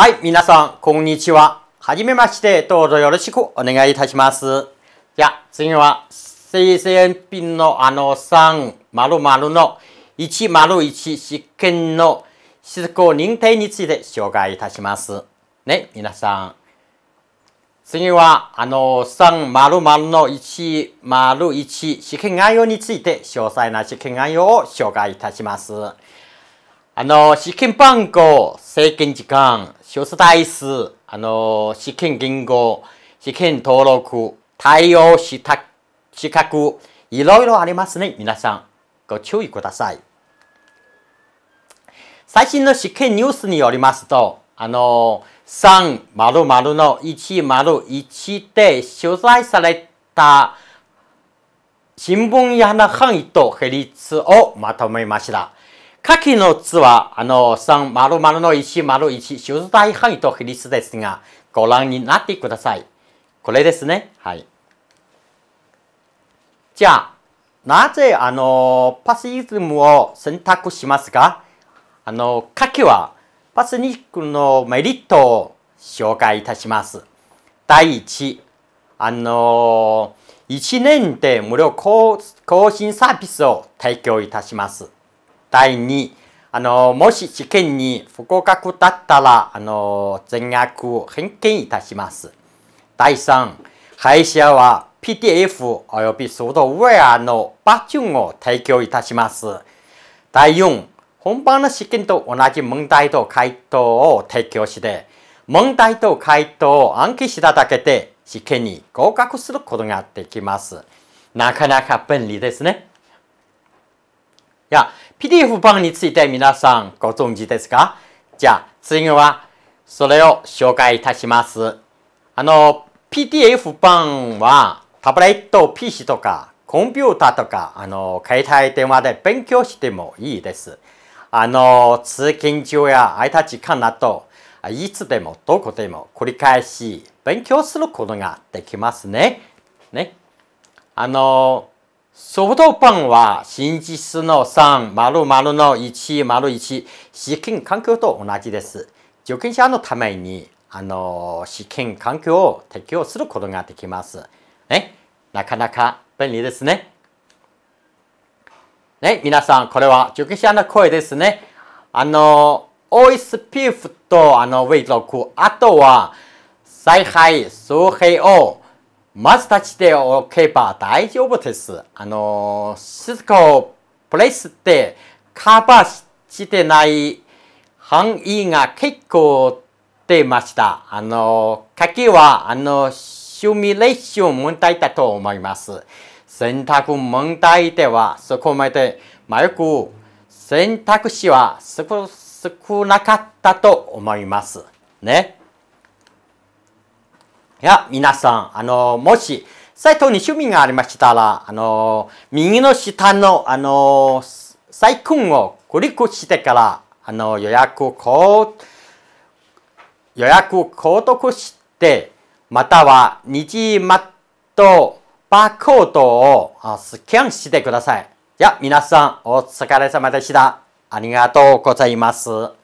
はい、皆さん、こんにちは。はじめまして、どうぞよろしくお願いいたします。じゃあ、次は、生鮮品のあの3、○○の101実験の施策認定について紹介いたします。ね、皆さん。次は、あの3、○○の101試験概要について詳細な試験概要を紹介いたします。あの、試験番号、制限時間、出数数、あの、試験言語、試験登録、対応した資格、いろいろありますね、皆さん。ご注意ください。最新の試験ニュースによりますと、あの、300の101で取材された新聞やの範囲と比率をまとめました。下記の図は、あの、300の101、取材範囲と比率ですが、ご覧になってください。これですね。はい。じゃあ、なぜ、あの、パスイズムを選択しますかあの、下記は、パスニックのメリットを紹介いたします。第一、あの、1年で無料更新サービスを提供いたします。第2、あの、もし試験に不合格だったら、あの、全額返金いたします。第3、会社は PDF およびソードウェアのバージョンを提供いたします。第4、本番の試験と同じ問題と回答を提供して、問題と回答を暗記しただけで試験に合格することができます。なかなか便利ですね。や、PDF 版について皆さんご存知ですかじゃあ、次はそれを紹介いたします。あの、PDF 版はタブレット、PC とかコンピューターとか、あの、携帯電話で勉強してもいいです。あの、通勤中や空いた時間など、いつでもどこでも繰り返し勉強することができますね。ね。あの、ソフトパンは真実の3、丸丸の1、丸1、試験環境と同じです。受験者のために、あの、試験環境を適用することができます。ね、なかなか便利ですね。ね、皆さん、これは受験者の声ですね。あの、オイスピーフとあの、ウェイドク、あとは、再配、総平をまず立ちで置けば大丈夫です。あの、シスをプレイってカバーしてない範囲が結構出ました。あの、鍵は、あの、シミュレーション問題だと思います。選択問題ではそこまで迷く選択肢は少なかったと思います。ね。いや、皆さん、あの、もし、サイトに趣味がありましたら、あの、右の下の、あの、サイコンをクリックしてから、あの、予約をこう、予約を購読して、または、虹マットバーコードをスキャンしてください。じゃ皆さん、お疲れ様でした。ありがとうございます。